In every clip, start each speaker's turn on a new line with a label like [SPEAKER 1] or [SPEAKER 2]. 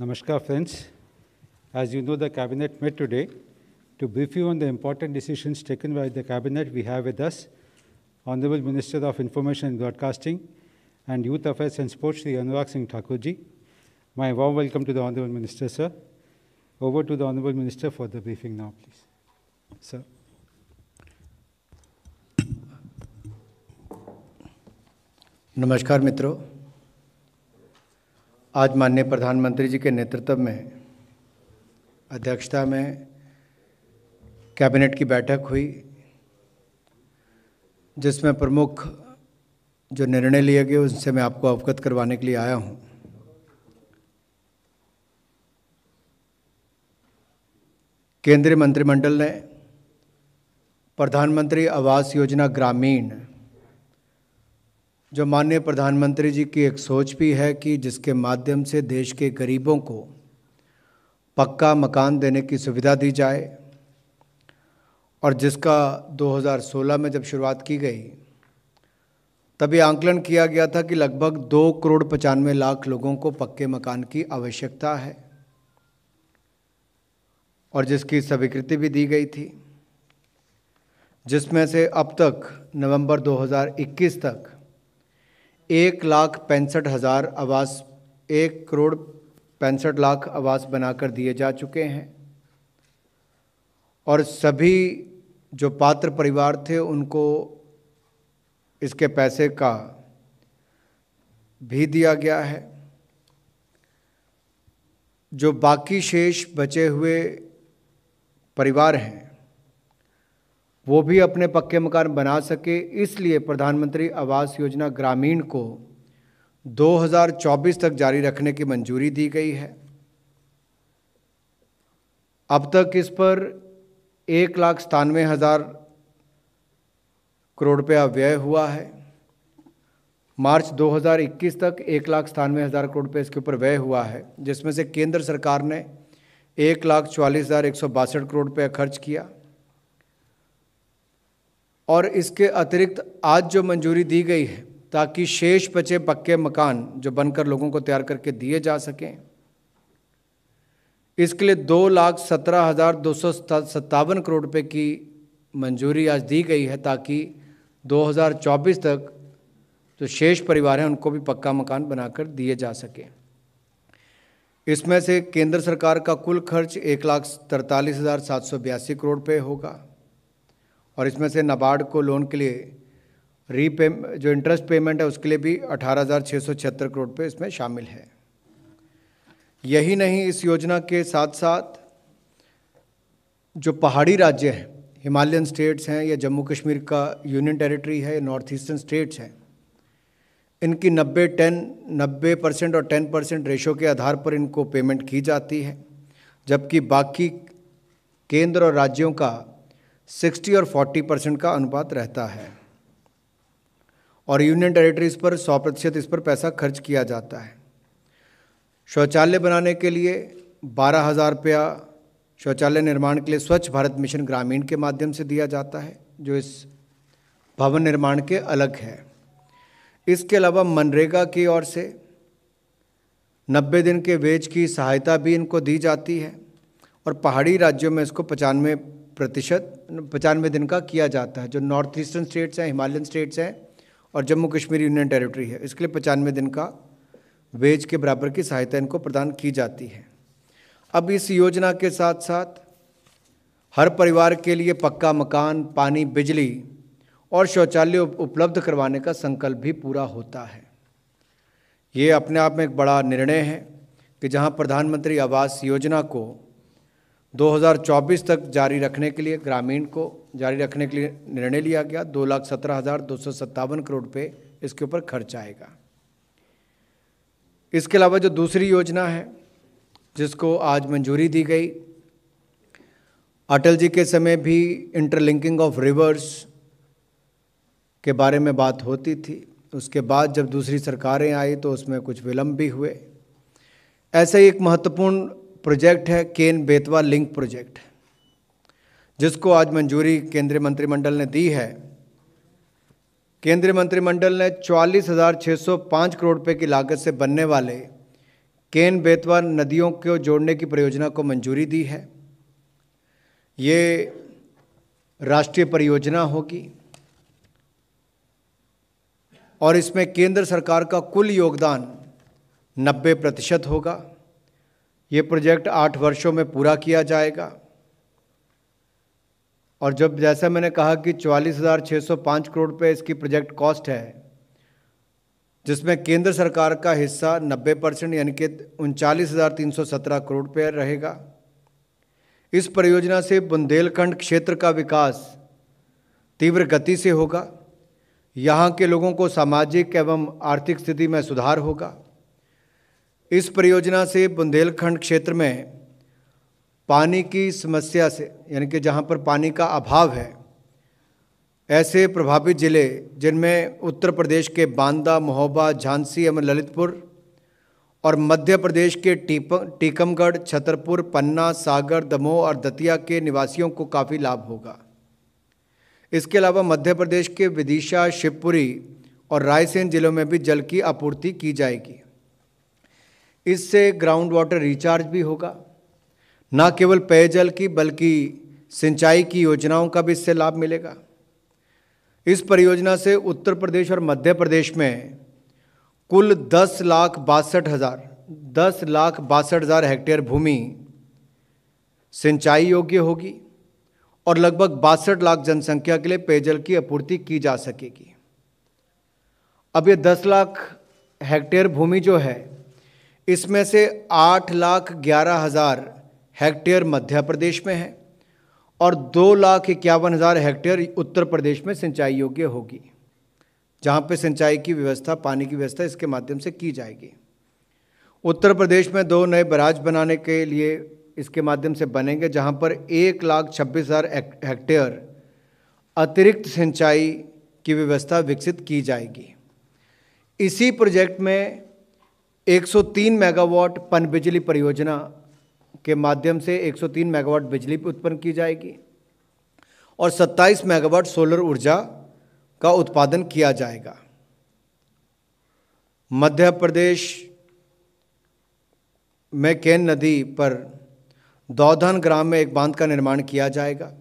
[SPEAKER 1] Namaskar, friends. As you know, the Cabinet met today to brief you on the important decisions taken by the Cabinet. We have with us Honorable Minister of Information and Broadcasting and Youth Affairs and Sports, Sri Anurag Singh Thakurji. My warm welcome to the Honorable Minister, sir. Over to the Honorable Minister for the briefing now, please. Sir. Namaskar, mitro. आज माननीय प्रधानमंत्री जी के नेतृत्व में अध्यक्षता में cabinet की बैठक हुई जिसमें प्रमुख जो निर्णय लिए गए उनसे मैं आपको अवगत करवाने के लिए आया हूं केंद्रीय मंत्रिमंडल ने प्रधानमंत्री आवास योजना ग्रामीण जो माननीय प्रधानमंत्री जी की एक सोच भी है कि जिसके माध्यम से देश के गरीबों को पक्का मकान देने की सुविधा दी जाए और जिसका 2016 में जब शुरुआत की गई तभी आंकलन किया गया था कि लगभग दो करोड़ पचानवे लाख लोगों को पक्के मकान की आवश्यकता है और जिसकी स्वीकृति भी दी गई थी जिसमें से अब तक नवंबर 2021 तक एक लाख पैंसठ हज़ार आवास एक करोड़ पैंसठ लाख आवास बनाकर दिए जा चुके हैं और सभी जो पात्र परिवार थे उनको इसके पैसे का भी दिया गया है जो बाकी शेष बचे हुए परिवार हैं वो भी अपने पक्के मकान बना सके इसलिए प्रधानमंत्री आवास योजना ग्रामीण को 2024 तक जारी रखने की मंजूरी दी गई है अब तक इस पर एक लाख सतानवे हज़ार करोड़ रुपया व्यय हुआ है मार्च 2021 तक एक लाख सतानवे हज़ार करोड़ रुपये इसके ऊपर व्यय हुआ है जिसमें से केंद्र सरकार ने एक लाख चवालीस हज़ार एक सौ बासठ करोड़ रुपया खर्च किया और इसके अतिरिक्त आज जो मंजूरी दी गई है ताकि शेष बचे पक्के मकान जो बनकर लोगों को तैयार करके दिए जा सकें इसके लिए दो लाख सत्रह हज़ार दो सौ सत्तावन करोड़ रुपये की मंजूरी आज दी गई है ताकि 2024 तक जो शेष परिवार हैं उनको भी पक्का मकान बनाकर दिए जा सके इसमें से केंद्र सरकार का कुल खर्च एक लाख तरतालीस हज़ार सात सौ बयासी करोड़ रुपये होगा और इसमें से नाबार्ड को लोन के लिए रीपे जो इंटरेस्ट पेमेंट है उसके लिए भी अठारह हज़ार छः सौ छिहत्तर करोड़ रुपये इसमें शामिल है यही नहीं इस योजना के साथ साथ जो पहाड़ी राज्य हैं हिमालयन स्टेट्स हैं या जम्मू कश्मीर का यूनियन टेरिटरी है या नॉर्थ ईस्टर्न स्टेट्स हैं इनकी 90 टेन 90 परसेंट और 10 परसेंट रेशो के आधार पर इनको पेमेंट की जाती है जबकि बाकी केंद्र और राज्यों का सिक्सटी और फोर्टी परसेंट का अनुपात रहता है और यूनियन टेरिटरीज पर सौ प्रतिशत इस पर पैसा खर्च किया जाता है शौचालय बनाने के लिए बारह हज़ार रुपया शौचालय निर्माण के लिए स्वच्छ भारत मिशन ग्रामीण के माध्यम से दिया जाता है जो इस भवन निर्माण के अलग है इसके अलावा मनरेगा की ओर से 90 दिन के वेज की सहायता भी इनको दी जाती है और पहाड़ी राज्यों में इसको पचानवे प्रतिशत पचानवे दिन का किया जाता है जो नॉर्थ ईस्टर्न स्टेट्स हैं हिमालयन स्टेट्स हैं और जम्मू कश्मीर यूनियन टेरिटरी है इसके लिए पचानवे दिन का वेज के बराबर की सहायता इनको प्रदान की जाती है अब इस योजना के साथ साथ हर परिवार के लिए पक्का मकान पानी बिजली और शौचालय उपलब्ध करवाने का संकल्प भी पूरा होता है ये अपने आप में एक बड़ा निर्णय है कि जहाँ प्रधानमंत्री आवास योजना को 2024 तक जारी रखने के लिए ग्रामीण को जारी रखने के लिए निर्णय लिया गया दो लाख सत्रह हज़ार दो सौ सत्तावन करोड़ रुपये इसके ऊपर खर्च आएगा इसके अलावा जो दूसरी योजना है जिसको आज मंजूरी दी गई अटल जी के समय भी इंटरलिंकिंग ऑफ रिवर्स के बारे में बात होती थी उसके बाद जब दूसरी सरकारें आई तो उसमें कुछ विलम्ब भी हुए ऐसे ही एक महत्वपूर्ण प्रोजेक्ट है केन बेतवा लिंक प्रोजेक्ट जिसको आज मंजूरी केंद्रीय मंत्रिमंडल ने दी है केंद्रीय मंत्रिमंडल ने चौवालीस हज़ार छः सौ पाँच करोड़ रुपये की लागत से बनने वाले केन बेतवा नदियों को जोड़ने की परियोजना को मंजूरी दी है ये राष्ट्रीय परियोजना होगी और इसमें केंद्र सरकार का कुल योगदान 90 प्रतिशत होगा ये प्रोजेक्ट आठ वर्षों में पूरा किया जाएगा और जब जैसा मैंने कहा कि चवालीस हज़ार छः सौ पाँच करोड़ रुपये इसकी प्रोजेक्ट कॉस्ट है जिसमें केंद्र सरकार का हिस्सा 90 परसेंट यानी कि उनचालीस हज़ार तीन सौ सत्रह करोड़ रुपये रहेगा इस परियोजना से बुंदेलखंड क्षेत्र का विकास तीव्र गति से होगा यहाँ के लोगों को सामाजिक एवं आर्थिक स्थिति में सुधार होगा इस परियोजना से बुंदेलखंड क्षेत्र में पानी की समस्या से यानी कि जहाँ पर पानी का अभाव है ऐसे प्रभावित ज़िले जिनमें उत्तर प्रदेश के बांदा महोबा झांसी एवं ललितपुर और मध्य प्रदेश के टीप टीकमगढ़ छतरपुर पन्ना सागर दमोह और दतिया के निवासियों को काफ़ी लाभ होगा इसके अलावा मध्य प्रदेश के विदिशा शिवपुरी और रायसेन जिलों में भी जल की आपूर्ति की जाएगी इससे ग्राउंड वाटर रिचार्ज भी होगा न केवल पेयजल की बल्कि सिंचाई की योजनाओं का भी इससे लाभ मिलेगा इस परियोजना से उत्तर प्रदेश और मध्य प्रदेश में कुल दस लाख बासठ हज़ार दस लाख बासठ हज़ार हेक्टेयर भूमि सिंचाई योग्य होगी और लगभग बासठ लाख जनसंख्या के लिए पेयजल की आपूर्ति की जा सकेगी अब ये दस लाख हेक्टेयर भूमि जो है इसमें से आठ लाख ग्यारह हज़ार हेक्टेयर मध्य प्रदेश में है और दो लाख इक्यावन हज़ार हेक्टेयर उत्तर प्रदेश में सिंचाई योग्य होगी जहाँ पर सिंचाई की व्यवस्था पानी की व्यवस्था इसके माध्यम से की जाएगी उत्तर प्रदेश में दो नए बराज बनाने के लिए इसके माध्यम से बनेंगे जहाँ पर एक लाख छब्बीस हज़ार हेक्टेयर अतिरिक्त सिंचाई की व्यवस्था विकसित की जाएगी इसी प्रोजेक्ट में 103 मेगावाट पन बिजली परियोजना के माध्यम से 103 मेगावाट बिजली उत्पन्न की जाएगी और 27 मेगावाट सोलर ऊर्जा का उत्पादन किया जाएगा मध्य प्रदेश में केन नदी पर दौधन ग्राम में एक बांध का निर्माण किया जाएगा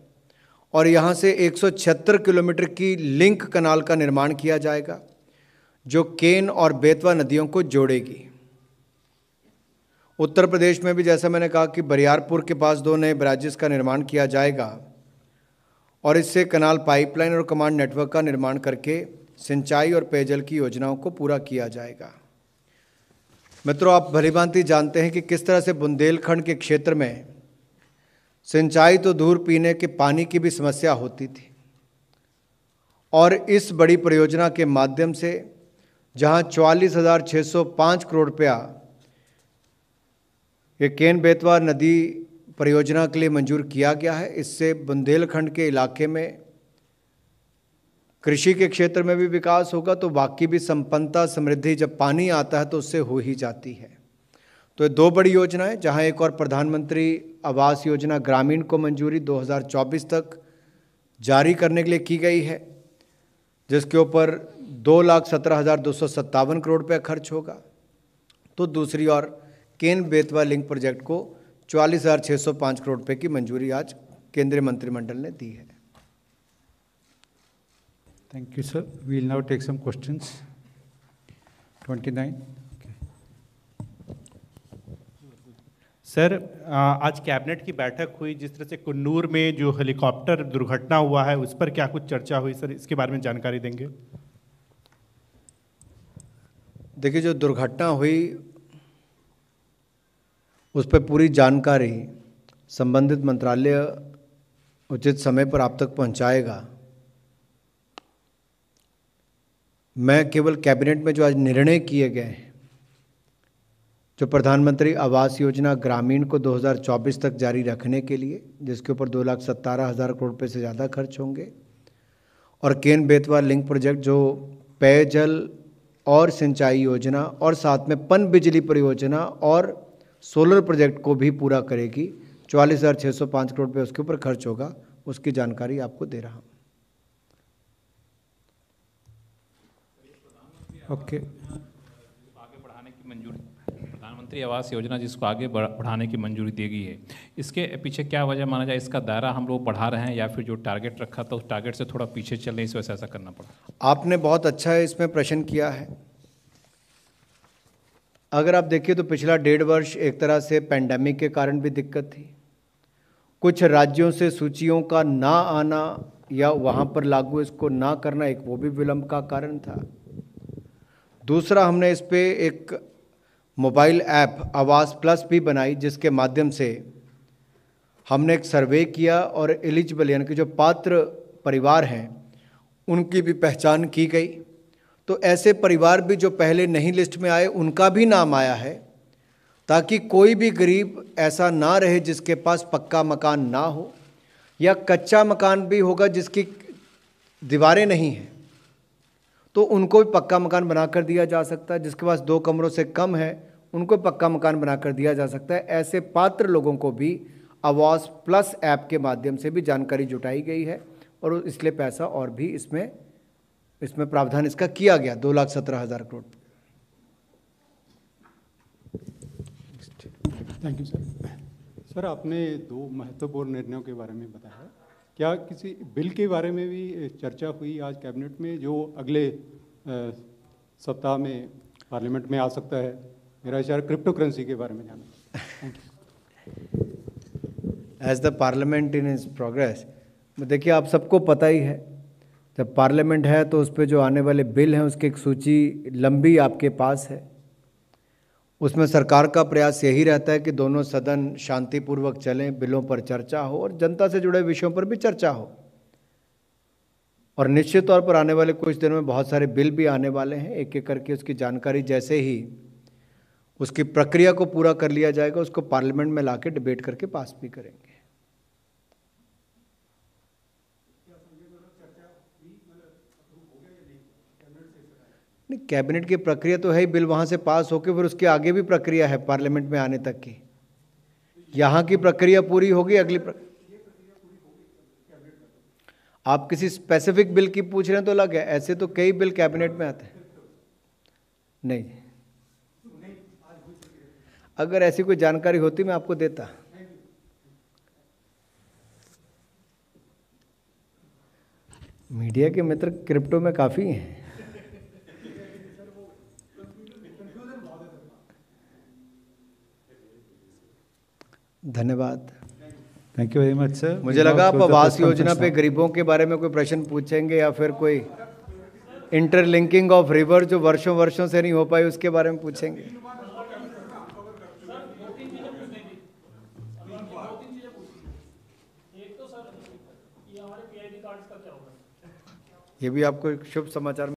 [SPEAKER 1] और यहाँ से 176 किलोमीटर की लिंक कनाल का निर्माण किया जाएगा जो केन और बेतवा नदियों को जोड़ेगी उत्तर प्रदेश में भी जैसा मैंने कहा कि बरियारपुर के पास दो नए ब्राजेस का निर्माण किया जाएगा और इससे कनाल पाइपलाइन और कमांड नेटवर्क का निर्माण करके सिंचाई और पेयजल की योजनाओं को पूरा किया जाएगा मित्रों आप भलीभांति जानते हैं कि किस तरह से बुंदेलखंड के क्षेत्र में सिंचाई तो दूर पीने के पानी की भी समस्या होती थी और इस बड़ी परियोजना के माध्यम से जहां चवालीस हज़ार छः सौ पाँच करोड़ रुपया ये केन बेतवा नदी परियोजना के लिए मंजूर किया गया है इससे बुंदेलखंड के इलाके में कृषि के क्षेत्र में भी विकास होगा तो बाकी भी संपन्नता समृद्धि जब पानी आता है तो उससे हो ही जाती है तो ये दो बड़ी योजनाएं जहां एक और प्रधानमंत्री आवास योजना ग्रामीण को मंजूरी 2024 तक जारी करने के लिए की गई है जिसके ऊपर दो लाख सत्रह हज़ार दो सौ सत्तावन करोड़ रुपया खर्च होगा तो दूसरी और केन बेतवा लिंक प्रोजेक्ट को चवालीस हज़ार सौ करोड़ रुपये की मंजूरी आज केंद्रीय मंत्रिमंडल ने दी है thank you sir will now take some twenty 29 sir आज कैबिनेट की बैठक हुई जिस तरह से कन्नूर में जो हेलीकॉप्टर दुर्घटना हुआ है उस पर क्या कुछ चर्चा हुई सर इसके बारे में जानकारी देंगे देखिए जो दुर्घटना हुई उस पर पूरी जानकारी संबंधित मंत्रालय उचित समय पर आप तक पहुंचाएगा मैं केवल कैबिनेट में जो आज निर्णय किए गए हैं जो प्रधानमंत्री आवास योजना ग्रामीण को 2024 तक जारी रखने के लिए जिसके ऊपर दो लाख सत्तारह हज़ार करोड़ रुपये से ज़्यादा खर्च होंगे और केन बेतवा लिंक प्रोजेक्ट जो पेयजल और सिंचाई योजना और साथ में पन बिजली परियोजना और सोलर प्रोजेक्ट को भी पूरा करेगी चौवालीस हज़ार छः सौ पाँच करोड़ रुपये उसके ऊपर खर्च होगा उसकी जानकारी आपको दे रहा हूँ ओके आगे बढ़ाने की मंजूरी प्रधानमंत्री आवास योजना जिसको आगे बढ़ाने की मंजूरी दी गई है इसके पीछे क्या वजह माना जाए इसका दायरा हम लोग बढ़ा रहे हैं या फिर जो टारगेट रखा था उस टारगेट से थोड़ा पीछे चल रहे इस वजह से ऐसा करना पड़ा आपने बहुत अच्छा इसमें प्रश्न किया है अगर आप देखिए तो पिछला डेढ़ वर्ष एक तरह से पैंडेमिक के कारण भी दिक्कत थी कुछ राज्यों से सूचियों का ना आना या वहाँ पर लागू इसको ना करना एक वो भी विलम्ब का कारण था दूसरा हमने इस पर एक मोबाइल ऐप आवास प्लस भी बनाई जिसके माध्यम से हमने एक सर्वे किया और एलिजिबल यानी कि जो पात्र परिवार हैं उनकी भी पहचान की गई तो ऐसे परिवार भी जो पहले नहीं लिस्ट में आए उनका भी नाम आया है ताकि कोई भी गरीब ऐसा ना रहे जिसके पास पक्का मकान ना हो या कच्चा मकान भी होगा जिसकी दीवारें नहीं हैं तो उनको भी पक्का मकान बना कर दिया जा सकता है जिसके पास दो कमरों से कम है उनको पक्का मकान बना कर दिया जा सकता है ऐसे पात्र लोगों को भी आवास प्लस ऐप के माध्यम से भी जानकारी जुटाई गई है और इसलिए पैसा और भी इसमें इसमें प्रावधान इसका किया गया दो लाख सत्रह हज़ार crore thank you sir sir आपने दो महत्वपूर्ण निर्णयों के बारे में बताया क्या किसी बिल के बारे में भी चर्चा हुई आज कैबिनेट में जो अगले सप्ताह में पार्लियामेंट में आ सकता है मेरा इशारा क्रिप्टो करेंसी के बारे में जाना as the parliament in is progress देखिए आप सबको पता ही है जब पार्लियामेंट है तो उस पर जो आने वाले बिल हैं उसकी एक सूची लंबी आपके पास है उसमें सरकार का प्रयास यही रहता है कि दोनों सदन शांतिपूर्वक चलें बिलों पर चर्चा हो और जनता से जुड़े विषयों पर भी चर्चा हो और निश्चित तौर पर आने वाले कुछ दिनों में बहुत सारे बिल भी आने वाले हैं एक एक करके उसकी जानकारी जैसे ही उसकी प्रक्रिया को पूरा कर लिया जाएगा उसको पार्लियामेंट में ला डिबेट करके पास भी करेंगे नहीं कैबिनेट की प्रक्रिया तो है ही बिल वहाँ से पास होकर फिर उसके आगे भी प्रक्रिया है पार्लियामेंट में आने तक की यहाँ की प्रक्रिया पूरी होगी अगली प्र... आप किसी स्पेसिफिक बिल की पूछ रहे हैं तो अलग है ऐसे तो कई बिल कैबिनेट में आते हैं नहीं अगर ऐसी कोई जानकारी होती मैं आपको देता मीडिया के मित्र क्रिप्टो में काफ़ी हैं धन्यवाद thank you very much sir मुझे लगा आप आवास योजना पे गरीबों के बारे में कोई प्रश्न पूछेंगे या फिर कोई इंटरलिंकिंग ऑफ रिवर जो वर्षों वर्षों से नहीं हो पाई उसके बारे में पूछेंगे ये भी आपको शुभ समाचार